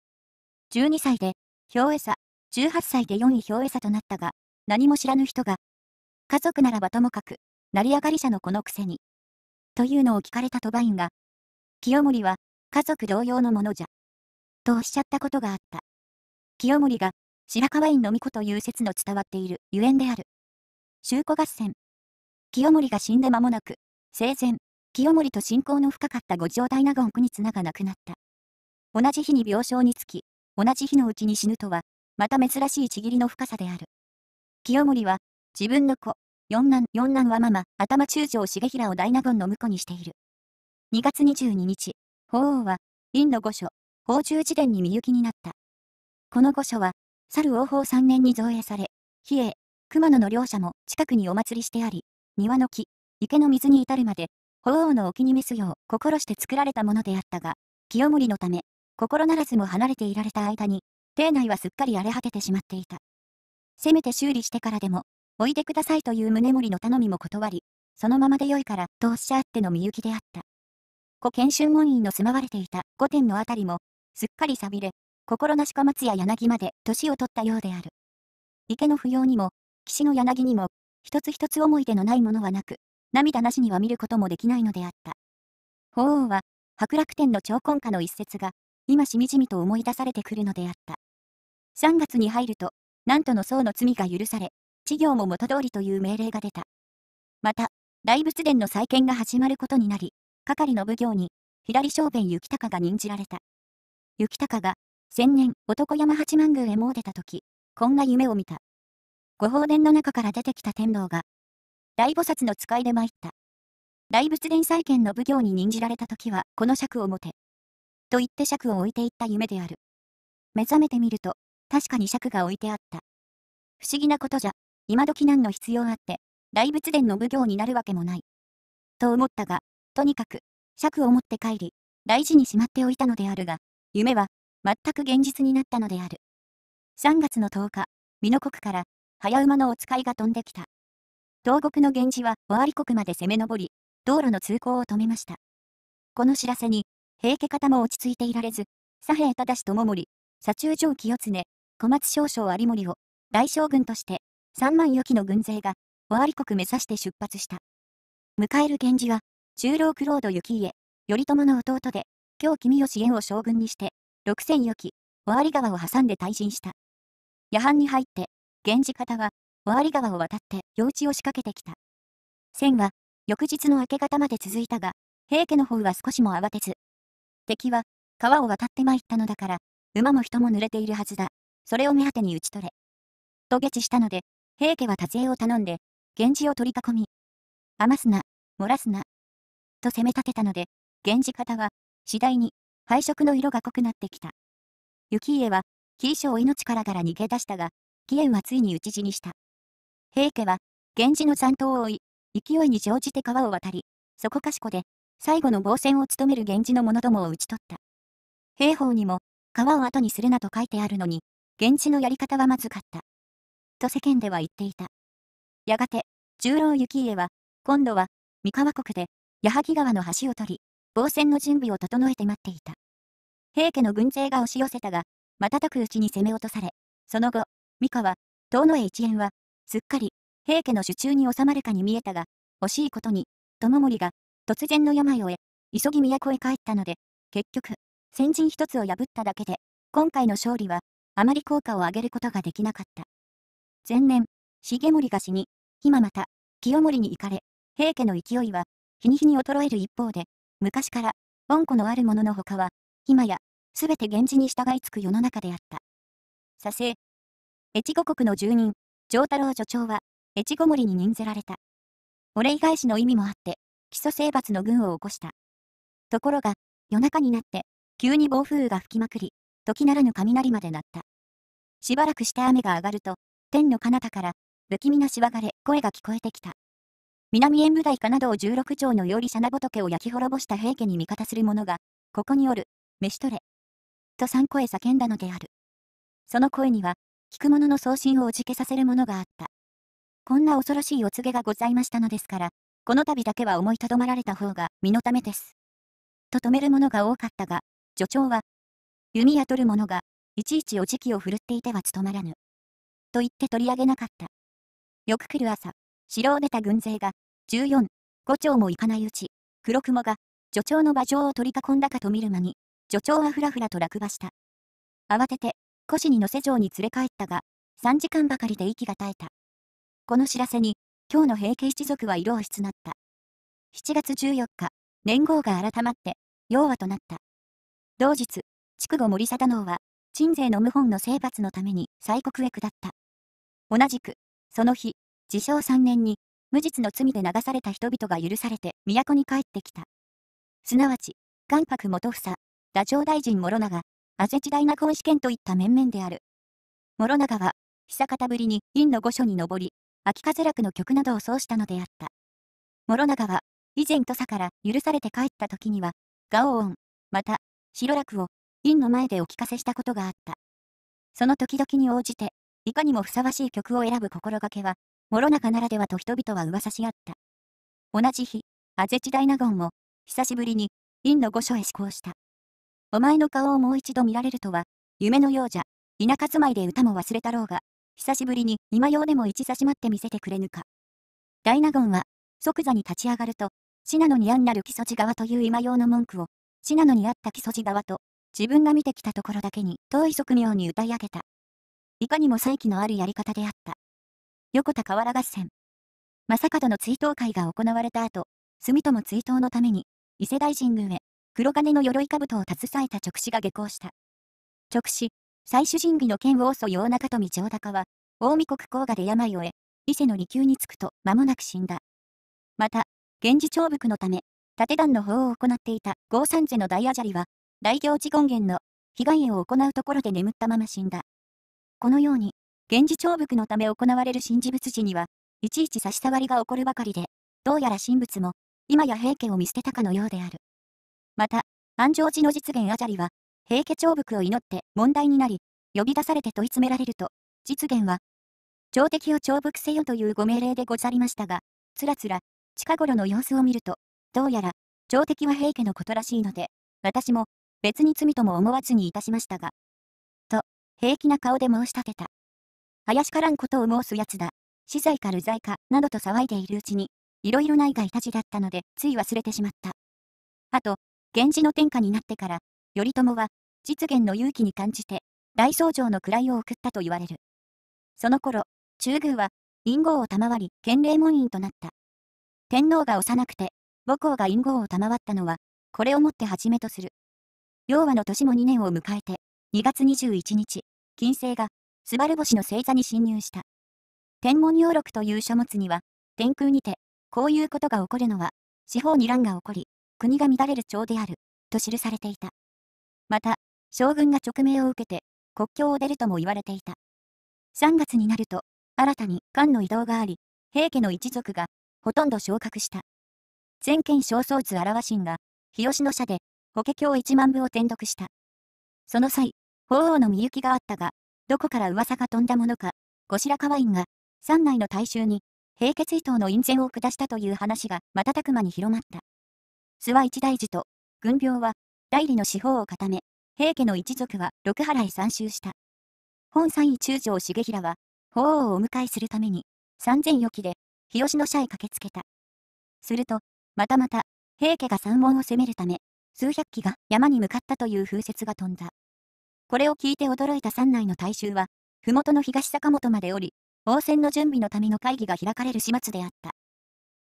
12歳で、表絵さ、18歳で4位表絵さとなったが、何も知らぬ人が、家族ならばともかく、成り上がり者のこのくせに。というのを聞かれたバインが、清盛は、家族同様のものじゃ。とおっしゃったことがあった。清盛が白河院の巫女という説の伝わっているゆえんである。修古合戦。清盛が死んで間もなく、生前、清盛と親交の深かった五条大納言国綱が亡くなった。同じ日に病床につき、同じ日のうちに死ぬとは、また珍しいちぎりの深さである。清盛は、自分の子、四男、四男はママ、頭中将重平を大納言の婿にしている。2月22日、法王は、院の御所、宝珠辞典にみ行きになった。この御所は、猿王宝3年に造営され、比叡、熊野の両者も近くにお祭りしてあり、庭の木、池の水に至るまで、法王のお気に召すよう心して作られたものであったが、清盛のため、心ならずも離れていられた間に、邸内はすっかり荒れ果ててしまっていた。せめて修理してからでも、おいでくださいという宗盛の頼みも断り、そのままでよいからとおっしゃってのみゆきであった。古賢春門院の住まわれていた御殿のあたりも、すっかり錆びれ、心なしか松や柳まで年を取ったようである。池の不要にも、岸の柳にも、一つ一つ思い出のないものはなく、涙なしには見ることもできないのであった。法皇は、白楽天の長根下の一節が、今しみじみと思い出されてくるのであった。3月に入ると、なんとの僧の罪が許され、事業も元通りという命令が出た。また、大仏殿の再建が始まることになり、係の奉行に、左小弁行隆が任じられた。雪高が、千年、男山八幡宮へ詣でた時、こんな夢を見た。ご法殿の中から出てきた天皇が、大菩薩の使いで参った。大仏殿再建の奉行に任じられた時は、この尺を持て。と言って尺を置いていった夢である。目覚めてみると、確かに尺が置いてあった。不思議なことじゃ、今時何の必要あって、大仏殿の奉行になるわけもない。と思ったが、とにかく、尺を持って帰り、大事にしまっておいたのであるが、夢は全く現実になったのである。3月の10日、美濃国から早馬のお使いが飛んできた。東国の源氏は尾張国まで攻め上り、道路の通行を止めました。この知らせに、平家方も落ち着いていられず、左平忠智盛、左中城清常、小松少将有森を大将軍として三万余騎の軍勢が尾張国目指して出発した。迎える源氏は、中老ロード幸家、頼朝の弟で、京君吉元を将軍にして、六千余期、尾張川を挟んで退陣した。夜半に入って、源氏方は、尾張川を渡って夜討ちを仕掛けてきた。戦は、翌日の明け方まで続いたが、平家の方は少しも慌てず。敵は、川を渡って参ったのだから、馬も人も濡れているはずだ。それを目当てに討ち取れ。と下知したので、平家は多勢を頼んで、源氏を取り囲み、余すな、漏らすな、と攻め立てたので、源氏方は、次第に、配色の色が濃くなってきた。雪家は、キーシを命からがら逃げ出したが、キエはついに討ち死にした。平家は、源氏の残党を追い、勢いに乗じて川を渡り、そこかしこで、最後の防戦を務める源氏の者どもを討ち取った。兵法にも、川を後にするなと書いてあるのに、源氏のやり方はまずかった。と世間では言っていた。やがて、十郎幸家は、今度は、三河国で、矢作川の橋を取り、防戦の準備を整えて待っていた。平家の軍勢が押し寄せたが、瞬くうちに攻め落とされ、その後、三河、遠野へ一円は、すっかり、平家の手中に収まるかに見えたが、惜しいことに、友盛が、突然の病を得、急ぎ都へ帰ったので、結局、先陣一つを破っただけで、今回の勝利は、あまり効果を上げることができなかった。前年、重盛が死に、今また、清盛に行かれ、平家の勢いは、日に日に衰える一方で、昔から、温故のあるものの他は、今や、すべて源氏に従いつく世の中であった。左生。越後国の住人、城太郎助長は、越後森に任せられた。お礼返しの意味もあって、基礎征伐の軍を起こした。ところが、夜中になって、急に暴風雨が吹きまくり、時ならぬ雷まで鳴った。しばらくして雨が上がると、天の彼方から、不気味なしわがれ、声が聞こえてきた。南縁武大かなどを16町のよりシな仏を焼き滅ぼした平家に味方する者が、ここにおる、飯取れ。と三声叫んだのである。その声には、聞く者の送信をおじけさせるものがあった。こんな恐ろしいお告げがございましたのですから、この度だけは思いとどまられた方が身のためです。と止める者が多かったが、助長は、弓矢取る者が、いちいちおじきを振るっていては務まらぬ。と言って取り上げなかった。よく来る朝、城を出た軍勢が、14、5丁も行かないうち、黒雲が、助長の馬上を取り囲んだかと見る間に、助長はふらふらと落馬した。慌てて、腰に乗せ城に連れ帰ったが、3時間ばかりで息が絶えた。この知らせに、今日の平家一族は色を失った。7月14日、年号が改まって、要和となった。同日、筑後森貞能は、鎮西の謀反の征伐のために西国へ下った。同じく、その日、自称3年に、無実の罪で流された人々が許されて都に帰ってきた。すなわち、関白元房、太政大臣諸長、アぜち大納言試験といった面々である。諸長は、久方ぶりに院の御所に上り、秋風楽の曲などを奏したのであった。諸長は、以前土佐から許されて帰った時には、ガオ音、また、白楽を、院の前でお聞かせしたことがあった。その時々に応じて、いかにもふさわしい曲を選ぶ心がけは、諸中ならではと人々は噂し合った。同じ日、アゼチダイナゴンも、久しぶりに、院の御所へ志向した。お前の顔をもう一度見られるとは、夢のようじゃ、田舎住まいで歌も忘れたろうが、久しぶりに今用でも一差しまって見せてくれぬか。ダイナゴンは、即座に立ち上がると、信濃に案なる木曽路側という今用の文句を、信濃にあった木曽路側と、自分が見てきたところだけに遠い側妙に歌い上げた。いかにも再起のあるやり方であった。横田河原合戦。正門の追悼会が行われた後、住友追悼のために、伊勢大神宮へ、黒金の鎧兜を携えた直使が下校した。直使、最主人儀の剣王祖陽中富長高は、近江国甲賀で病を得、伊勢の利休に着くと間もなく死んだ。また、源氏長伏のため、盾団の法を行っていた豪三世の大アジャリは、大行寺権現の被害を行うところで眠ったまま死んだ。このように、源氏長伏のため行われる新事仏時には、いちいち差し障りが起こるばかりで、どうやら神仏も、今や平家を見捨てたかのようである。また、安城寺の実現あじゃりは、平家長伏を祈って問題になり、呼び出されて問い詰められると、実現は、朝敵を長伏せよというご命令でござりましたが、つらつら、近頃の様子を見ると、どうやら、朝敵は平家のことらしいので、私も、別に罪とも思わずにいたしましたが、と、平気な顔で申し立てた。林からんことを申すやつだ。死罪か流罪か、などと騒いでいるうちに、いろいろないがいたちだったので、つい忘れてしまった。あと、源氏の天下になってから、頼朝は、実現の勇気に感じて、大僧正の位を送ったと言われる。その頃、中宮は、隠号を賜り、建礼門院となった。天皇が幼くて、母校が隠号を賜ったのは、これをもってはじめとする。要和の年も2年を迎えて、2月21日、金星が、スバル星の星座に侵入した。天文要録という書物には、天空にて、こういうことが起こるのは、四方に乱が起こり、国が乱れる朝である、と記されていた。また、将軍が勅命を受けて、国境を出るとも言われていた。3月になると、新たに官の移動があり、平家の一族が、ほとんど昇格した。全県小僧図表神が、日吉の社で、法華経1万部を転読した。その際、法皇の御雪があったが、どこから噂が飛んだものか、後白河院が、山内の大衆に、平家追討の院宣を下したという話が瞬く間に広まった。諏訪一大事と、軍病は、代理の四方を固め、平家の一族は六原へ参集した。本三位中将重衡は、法皇をお迎えするために、三千余騎で、日吉の社へ駆けつけた。すると、またまた、平家が山門を攻めるため、数百機が山に向かったという風説が飛んだ。これを聞いて驚いた山内の大衆は、麓の東坂本まで降り、応戦の準備のための会議が開かれる始末であった。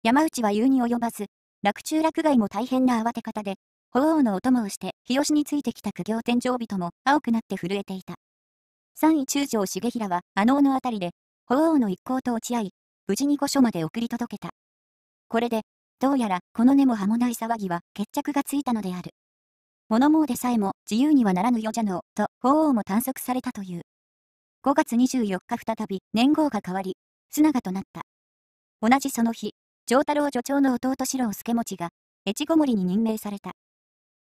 山内は言うに及ばず、落中落外も大変な慌て方で、鳳凰のお供をして、日吉についてきた苦行天井人も青くなって震えていた。三位中将重衡は、あののあたりで、鳳凰の一行と落ち合い、無事に御所まで送り届けた。これで、どうやらこの根も葉もない騒ぎは決着がついたのである。物もうでさえも自由にはならぬよじゃの、と法王も探索されたという。5月24日再び年号が変わり、須永となった。同じその日、上太郎助長の弟四郎助持が、越後森に任命された。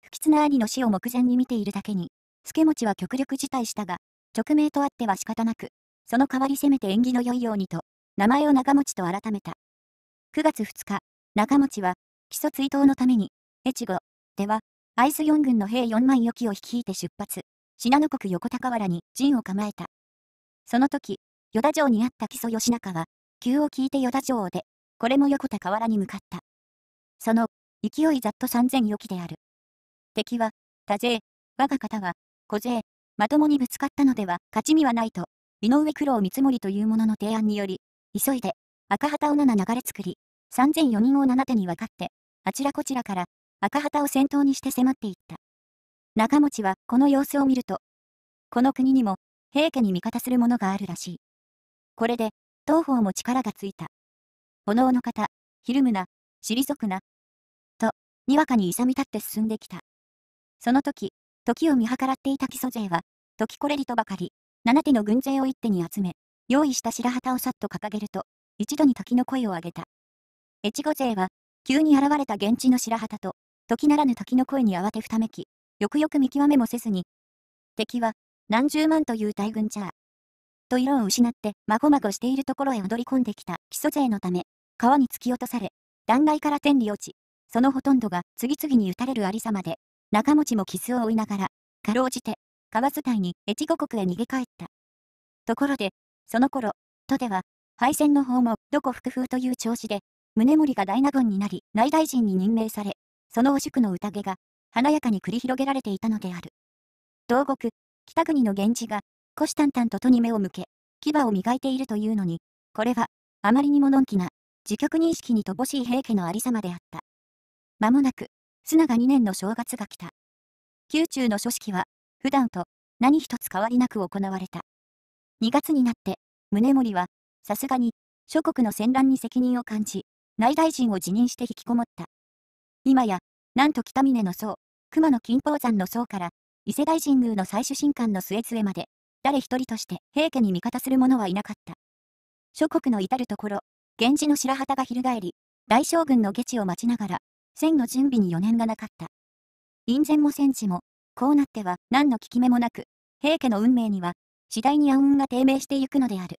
不吉な兄の死を目前に見ているだけに、助持は極力辞退したが、直命とあっては仕方なく、その代わりせめて縁起の良いようにと、名前を長持と改めた。9月2日、長持は、基礎追悼のために、越後、では、アイス4軍の兵4万余機を率いて出発、信濃国横田河原に陣を構えた。その時、与田城にあった木曽義仲は、急を聞いて与田城を出、これも横田河原に向かった。その、勢いざっと三千余機である。敵は、多勢、我が方は、小勢、まともにぶつかったのでは勝ち身はないと、井上九郎三森という者の提案により、急いで、赤旗を7流れ作り、三千四人を7手に分かって、あちらこちらから赤旗を先頭にして迫っていった。中持はこの様子を見ると、この国にも平家に味方するものがあるらしい。これで、東方も力がついた。炎の方、ひるむな、退くな。と、にわかに勇み立って進んできた。その時、時を見計らっていた基礎勢は、時これりとばかり、七手の軍勢を一手に集め、用意した白旗をさっと掲げると、一度に時の声を上げた。越後勢は、急に現れた現地の白旗と、時ならぬ時の声に慌てふためき、よくよく見極めもせずに、敵は、何十万という大軍じゃと色を失って、まごまごしているところへ踊り込んできた基礎勢のため、川に突き落とされ、断崖から天理落ち、そのほとんどが次々に撃たれるありさまで、仲持も傷を負いながら、かろうじて、川伝いに越後国へ逃げ帰った。ところで、その頃、都では、敗戦の方も、どこ副風という調子で、宗盛が大納言になり、内大臣に任命され、そのお宿の宴が、華やかに繰り広げられていたのである。道国、北国の源氏が、虎視眈々と戸に目を向け、牙を磨いているというのに、これは、あまりにものんきな、自覚認識に乏しい平家のありさまであった。間もなく、砂が2年の正月が来た。宮中の書式は、普段と何一つ変わりなく行われた。2月になって、宗盛は、さすがに、諸国の戦乱に責任を感じ、内大臣を辞任して引きこもった。今や、なんと北峰の層、熊野金峰山の層から、伊勢大神宮の最終神官の末々まで、誰一人として平家に味方する者はいなかった。諸国の至るところ、源氏の白旗が翻り、大将軍の下地を待ちながら、戦の準備に余念がなかった。院前も戦地も、こうなっては何の効き目もなく、平家の運命には、次第に暗雲が低迷していくのである。